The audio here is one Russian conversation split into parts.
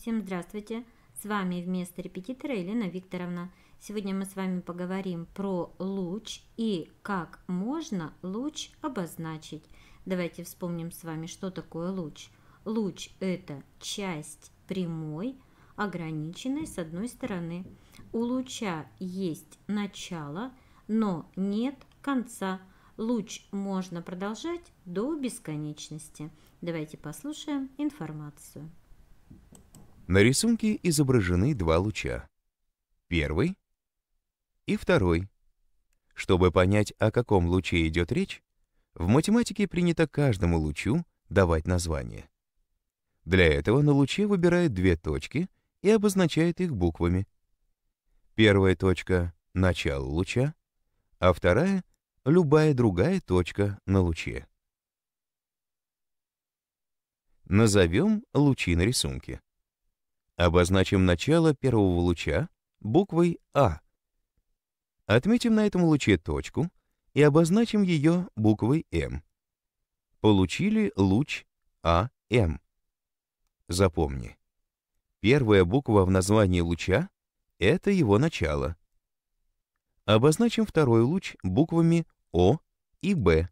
Всем здравствуйте! С вами вместо репетитора Елена Викторовна. Сегодня мы с вами поговорим про луч и как можно луч обозначить. Давайте вспомним с вами, что такое луч. Луч – это часть прямой, ограниченной с одной стороны. У луча есть начало, но нет конца. Луч можно продолжать до бесконечности. Давайте послушаем информацию. На рисунке изображены два луча. Первый и второй. Чтобы понять, о каком луче идет речь, в математике принято каждому лучу давать название. Для этого на луче выбирают две точки и обозначают их буквами. Первая точка — начало луча, а вторая — любая другая точка на луче. Назовем лучи на рисунке. Обозначим начало первого луча буквой А. Отметим на этом луче точку и обозначим ее буквой М. Получили луч АМ. Запомни. Первая буква в названии луча — это его начало. Обозначим второй луч буквами О и Б.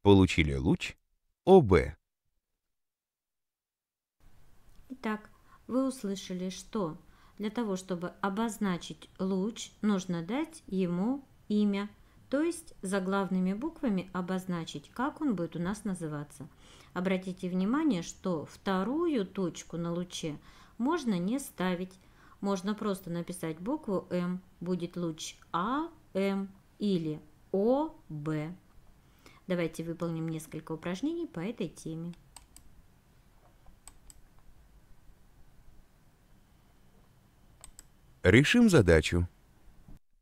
Получили луч ОБ. Итак, вы услышали, что для того, чтобы обозначить луч, нужно дать ему имя, то есть заглавными буквами обозначить, как он будет у нас называться. Обратите внимание, что вторую точку на луче можно не ставить, можно просто написать букву М, будет луч АМ или ОБ. Давайте выполним несколько упражнений по этой теме. Решим задачу.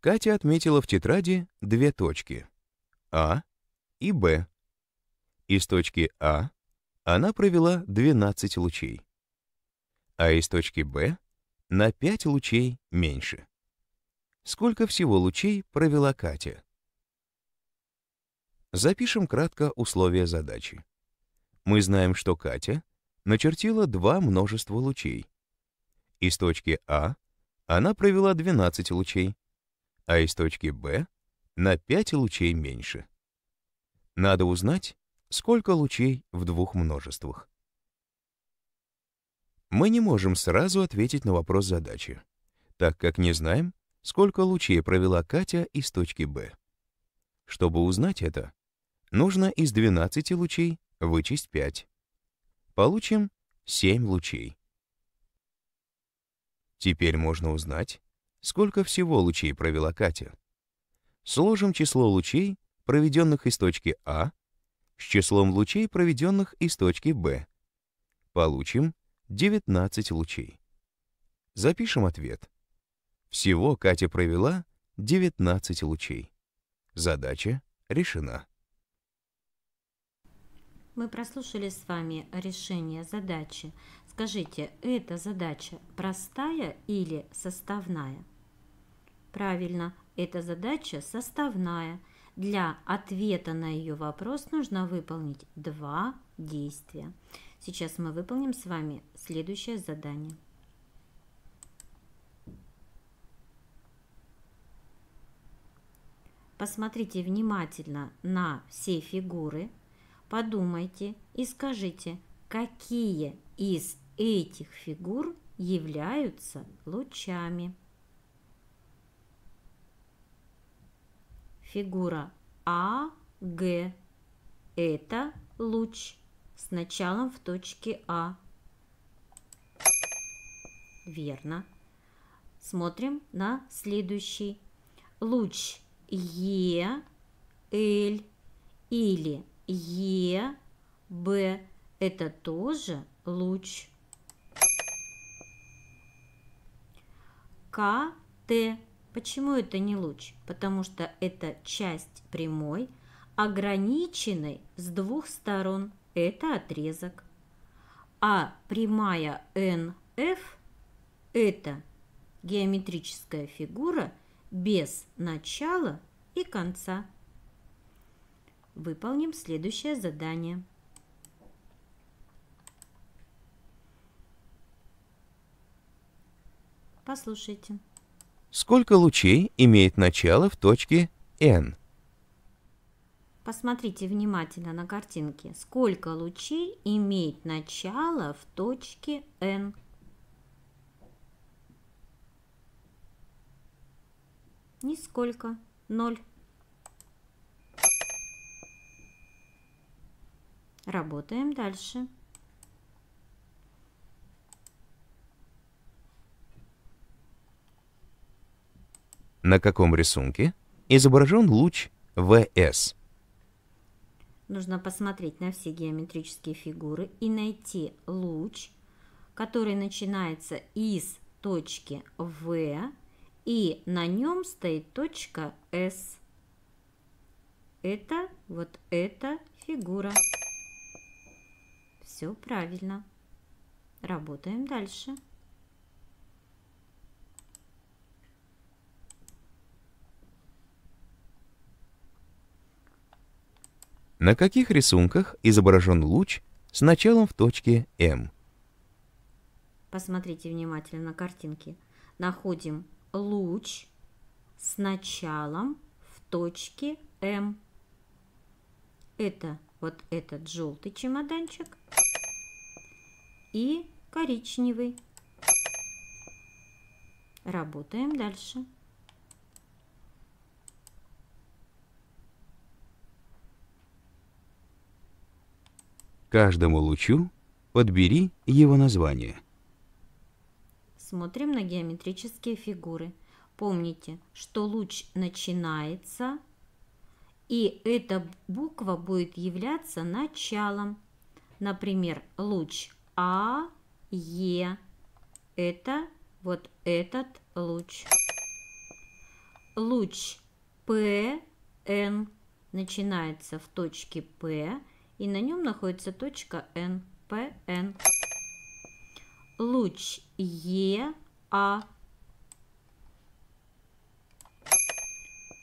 Катя отметила в тетради две точки — А и Б. Из точки А она провела 12 лучей, а из точки Б — на 5 лучей меньше. Сколько всего лучей провела Катя? Запишем кратко условия задачи. Мы знаем, что Катя начертила два множества лучей. Из точки А она провела 12 лучей, а из точки Б — на 5 лучей меньше. Надо узнать, сколько лучей в двух множествах. Мы не можем сразу ответить на вопрос задачи, так как не знаем, сколько лучей провела Катя из точки Б. Чтобы узнать это, нужно из 12 лучей вычесть 5. Получим 7 лучей. Теперь можно узнать, сколько всего лучей провела Катя. Сложим число лучей, проведенных из точки А, с числом лучей, проведенных из точки Б. Получим 19 лучей. Запишем ответ. Всего Катя провела 19 лучей. Задача решена. Мы прослушали с вами решение задачи Скажите, эта задача простая или составная? Правильно, эта задача составная. Для ответа на ее вопрос нужно выполнить два действия. Сейчас мы выполним с вами следующее задание. Посмотрите внимательно на все фигуры, подумайте и скажите, какие из этих фигур являются лучами. Фигура АГ – это луч с началом в точке А. Верно. Смотрим на следующий. Луч Е, Л или Е, Б – это тоже луч. КТ. Почему это не луч? Потому что это часть прямой, ограниченной с двух сторон. Это отрезок. А прямая НФ – это геометрическая фигура без начала и конца. Выполним следующее задание. Послушайте. Сколько лучей имеет начало в точке N? Посмотрите внимательно на картинке. Сколько лучей имеет начало в точке N? Нисколько. Ноль. Работаем дальше. на каком рисунке изображен луч ВС. Нужно посмотреть на все геометрические фигуры и найти луч, который начинается из точки В и на нем стоит точка С. Это вот эта фигура. Все правильно. Работаем дальше. На каких рисунках изображен луч с началом в точке М? Посмотрите внимательно на картинки. Находим луч с началом в точке М. Это вот этот желтый чемоданчик и коричневый. Работаем дальше. Каждому лучу подбери его название. Смотрим на геометрические фигуры. Помните, что луч начинается, и эта буква будет являться началом. Например, луч А, Е. Это вот этот луч. Луч П, Н начинается в точке П и на нем находится точка N, PN. Луч ЕА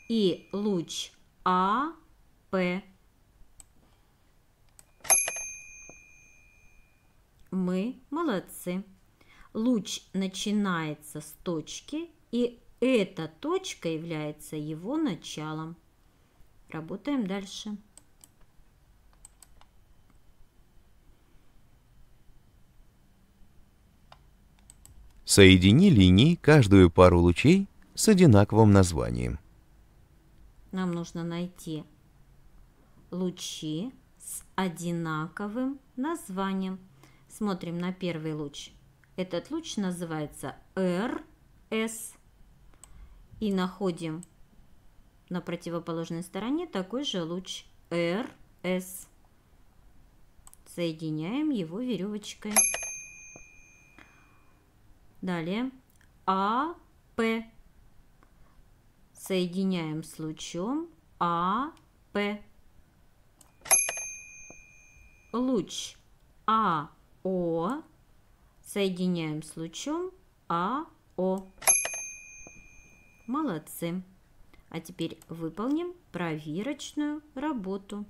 и луч АП. Мы молодцы. Луч начинается с точки, и эта точка является его началом. Работаем дальше. Соедини линии каждую пару лучей с одинаковым названием. Нам нужно найти лучи с одинаковым названием. Смотрим на первый луч. Этот луч называется RS. И находим на противоположной стороне такой же луч RS. Соединяем его веревочкой. Далее А, П. Соединяем с лучом А, П. Луч А, О. Соединяем с лучом А, О. Молодцы. А теперь выполним проверочную работу.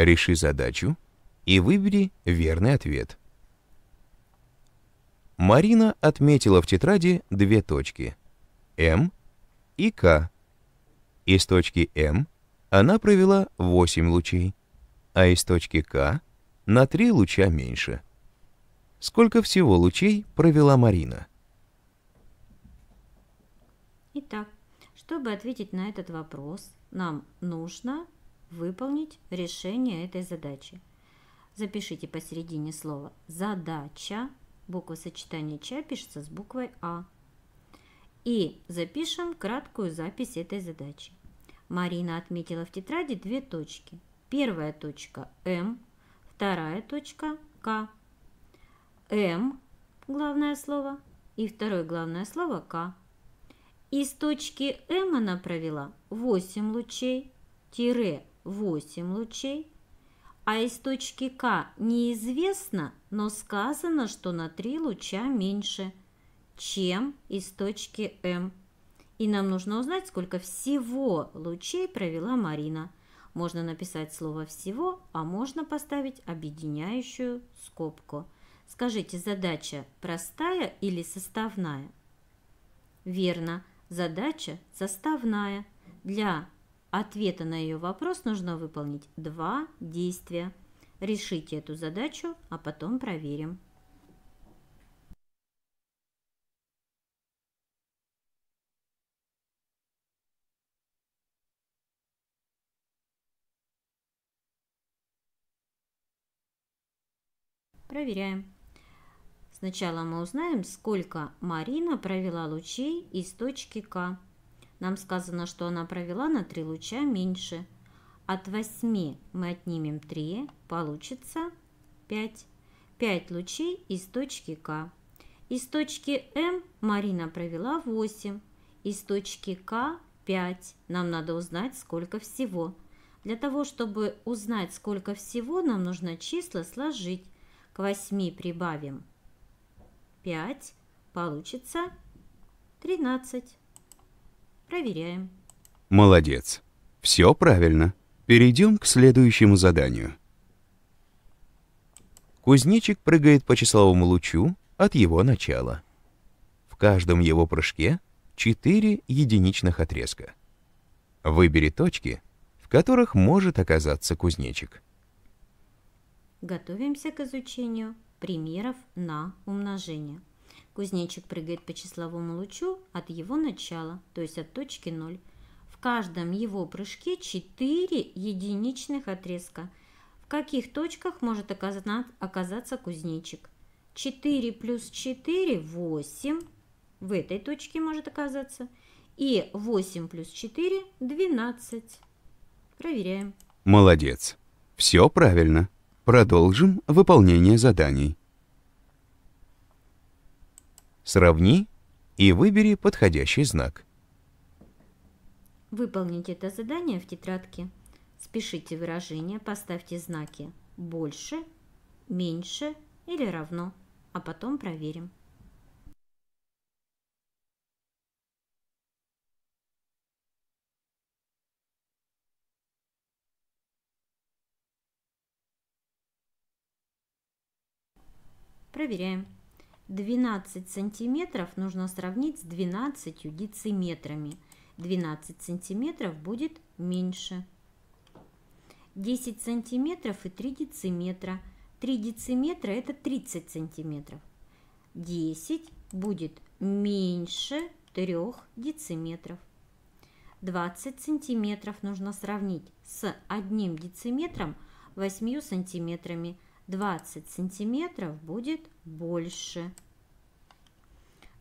Реши задачу и выбери верный ответ. Марина отметила в тетради две точки — М и К. Из точки М она провела 8 лучей, а из точки К — на 3 луча меньше. Сколько всего лучей провела Марина? Итак, чтобы ответить на этот вопрос, нам нужно выполнить решение этой задачи. Запишите посередине слова «задача», буква сочетания «ча» пишется с буквой «а». И запишем краткую запись этой задачи. Марина отметила в тетради две точки. Первая точка М, вторая точка К. М – главное слово, и второе главное слово К. Из точки М она провела 8 лучей, тире 8 лучей, а из точки К неизвестно, но сказано, что на 3 луча меньше, чем из точки М. И нам нужно узнать, сколько всего лучей провела Марина. Можно написать слово «всего», а можно поставить объединяющую скобку. Скажите, задача простая или составная? Верно, задача составная. Для ответа на ее вопрос нужно выполнить два действия. Решите эту задачу, а потом проверим. Проверяем. Сначала мы узнаем, сколько Марина провела лучей из точки К. Нам сказано, что она провела на 3 луча меньше. От 8 мы отнимем 3, получится 5. 5 лучей из точки К. Из точки М Марина провела 8. Из точки К 5. Нам надо узнать, сколько всего. Для того, чтобы узнать, сколько всего, нам нужно числа сложить. К 8 прибавим 5, получится 13. Проверяем. Молодец. Все правильно. Перейдем к следующему заданию. Кузнечик прыгает по числовому лучу от его начала. В каждом его прыжке 4 единичных отрезка. Выбери точки, в которых может оказаться кузнечик. Готовимся к изучению примеров на умножение. Кузнечик прыгает по числовому лучу от его начала, то есть от точки 0. В каждом его прыжке 4 единичных отрезка. В каких точках может оказаться кузнечик? 4 плюс 4 – 8. В этой точке может оказаться. И 8 плюс 4 – 12. Проверяем. Молодец. Все правильно. Продолжим выполнение заданий. Сравни и выбери подходящий знак. Выполните это задание в тетрадке. Спишите выражения, поставьте знаки «больше», «меньше» или «равно», а потом проверим. Проверяем. 12 сантиметров нужно сравнить с 12 дециметрами. 12 сантиметров будет меньше. 10 сантиметров и 3 дециметра. 3 дециметра это 30 сантиметров. 10 будет меньше 3 дециметров. 20 сантиметров нужно сравнить с 1 дециметром 8 сантиметрами. 20 сантиметров будет больше.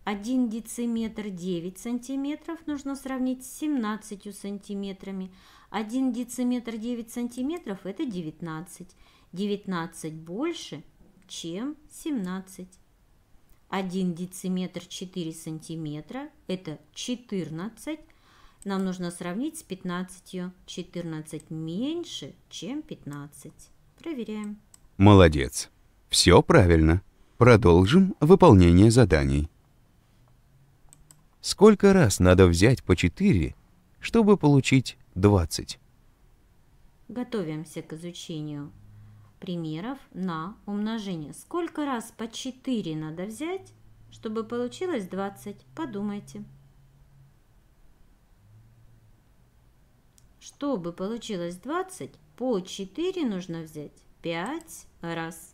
1 дециметр 9 сантиметров нужно сравнить с 17 сантиметрами. 1 дециметр 9 сантиметров – это 19. 19 больше, чем 17. 1 дециметр 4 сантиметра – это 14. Нам нужно сравнить с 15. 14 меньше, чем 15. Проверяем. Молодец. Все правильно. Продолжим выполнение заданий. Сколько раз надо взять по 4, чтобы получить 20? Готовимся к изучению примеров на умножение. Сколько раз по 4 надо взять, чтобы получилось 20? Подумайте. Чтобы получилось 20, по 4 нужно взять 5 раз.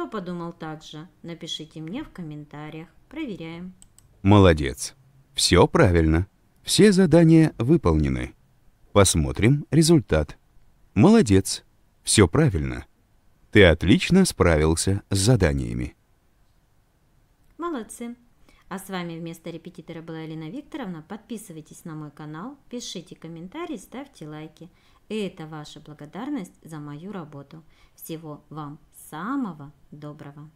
Кто подумал так же? Напишите мне в комментариях. Проверяем. Молодец. Все правильно. Все задания выполнены. Посмотрим результат. Молодец. Все правильно. Ты отлично справился с заданиями. Молодцы. А с вами вместо репетитора была Елена Викторовна. Подписывайтесь на мой канал, пишите комментарии, ставьте лайки. И это ваша благодарность за мою работу. Всего вам самого доброго!